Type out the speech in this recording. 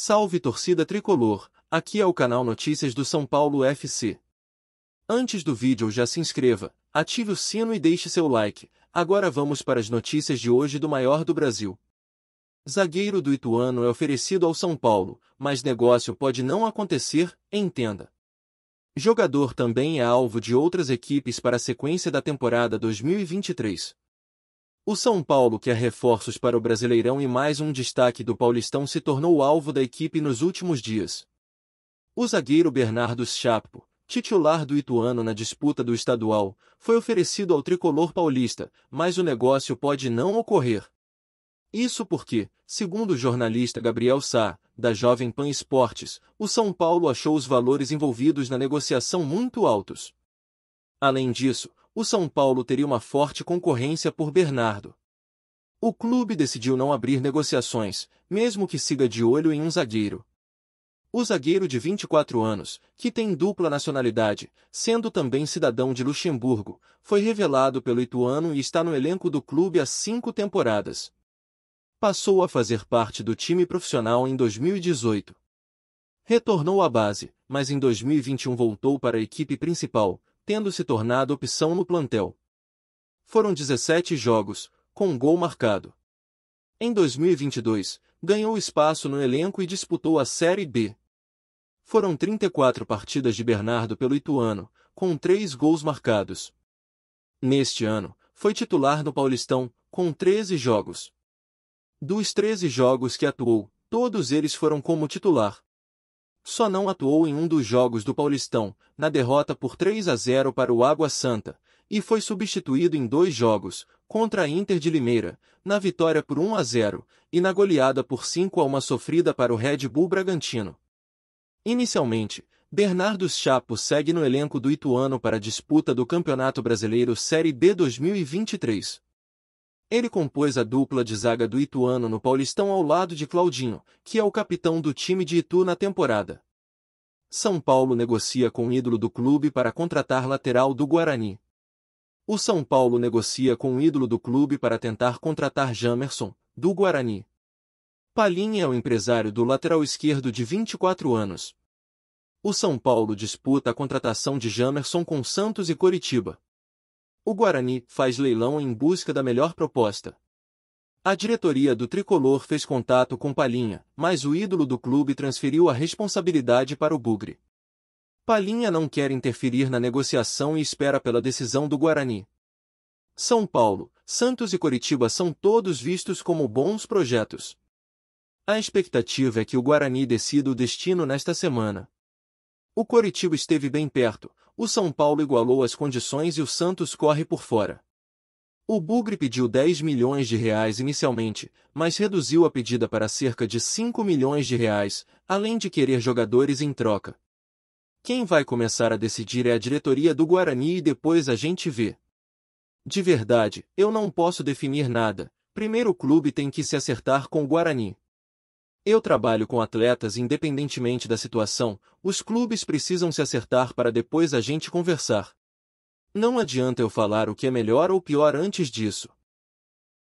Salve torcida tricolor, aqui é o canal Notícias do São Paulo FC. Antes do vídeo já se inscreva, ative o sino e deixe seu like, agora vamos para as notícias de hoje do maior do Brasil. Zagueiro do Ituano é oferecido ao São Paulo, mas negócio pode não acontecer, entenda. Jogador também é alvo de outras equipes para a sequência da temporada 2023. O São Paulo quer reforços para o Brasileirão e mais um destaque do Paulistão se tornou alvo da equipe nos últimos dias. O zagueiro Bernardo Chapo, titular do Ituano na disputa do estadual, foi oferecido ao tricolor paulista, mas o negócio pode não ocorrer. Isso porque, segundo o jornalista Gabriel Sá, da Jovem Pan Esportes, o São Paulo achou os valores envolvidos na negociação muito altos. Além disso, o São Paulo teria uma forte concorrência por Bernardo. O clube decidiu não abrir negociações, mesmo que siga de olho em um zagueiro. O zagueiro de 24 anos, que tem dupla nacionalidade, sendo também cidadão de Luxemburgo, foi revelado pelo Ituano e está no elenco do clube há cinco temporadas. Passou a fazer parte do time profissional em 2018. Retornou à base, mas em 2021 voltou para a equipe principal, tendo se tornado opção no plantel. Foram 17 jogos, com um gol marcado. Em 2022, ganhou espaço no elenco e disputou a Série B. Foram 34 partidas de Bernardo pelo Ituano, com três gols marcados. Neste ano, foi titular no Paulistão, com 13 jogos. Dos 13 jogos que atuou, todos eles foram como titular. Só não atuou em um dos jogos do Paulistão, na derrota por 3 a 0 para o Água Santa, e foi substituído em dois jogos, contra a Inter de Limeira, na vitória por 1 a 0 e na goleada por 5 a 1 sofrida para o Red Bull Bragantino. Inicialmente, Bernardo Chapo segue no elenco do Ituano para a disputa do Campeonato Brasileiro Série B 2023. Ele compôs a dupla de zaga do Ituano no Paulistão ao lado de Claudinho, que é o capitão do time de Itu na temporada. São Paulo negocia com o ídolo do clube para contratar lateral do Guarani. O São Paulo negocia com o ídolo do clube para tentar contratar Jamerson, do Guarani. Palin é o empresário do lateral esquerdo de 24 anos. O São Paulo disputa a contratação de Jamerson com Santos e Coritiba. O Guarani faz leilão em busca da melhor proposta. A diretoria do tricolor fez contato com Palinha, mas o ídolo do clube transferiu a responsabilidade para o Bugre. Palinha não quer interferir na negociação e espera pela decisão do Guarani. São Paulo, Santos e Coritiba são todos vistos como bons projetos. A expectativa é que o Guarani decida o destino nesta semana. O Coritiba esteve bem perto, o São Paulo igualou as condições e o Santos corre por fora. O Bugre pediu 10 milhões de reais inicialmente, mas reduziu a pedida para cerca de 5 milhões de reais, além de querer jogadores em troca. Quem vai começar a decidir é a diretoria do Guarani e depois a gente vê. De verdade, eu não posso definir nada. Primeiro o clube tem que se acertar com o Guarani. Eu trabalho com atletas independentemente da situação, os clubes precisam se acertar para depois a gente conversar. Não adianta eu falar o que é melhor ou pior antes disso.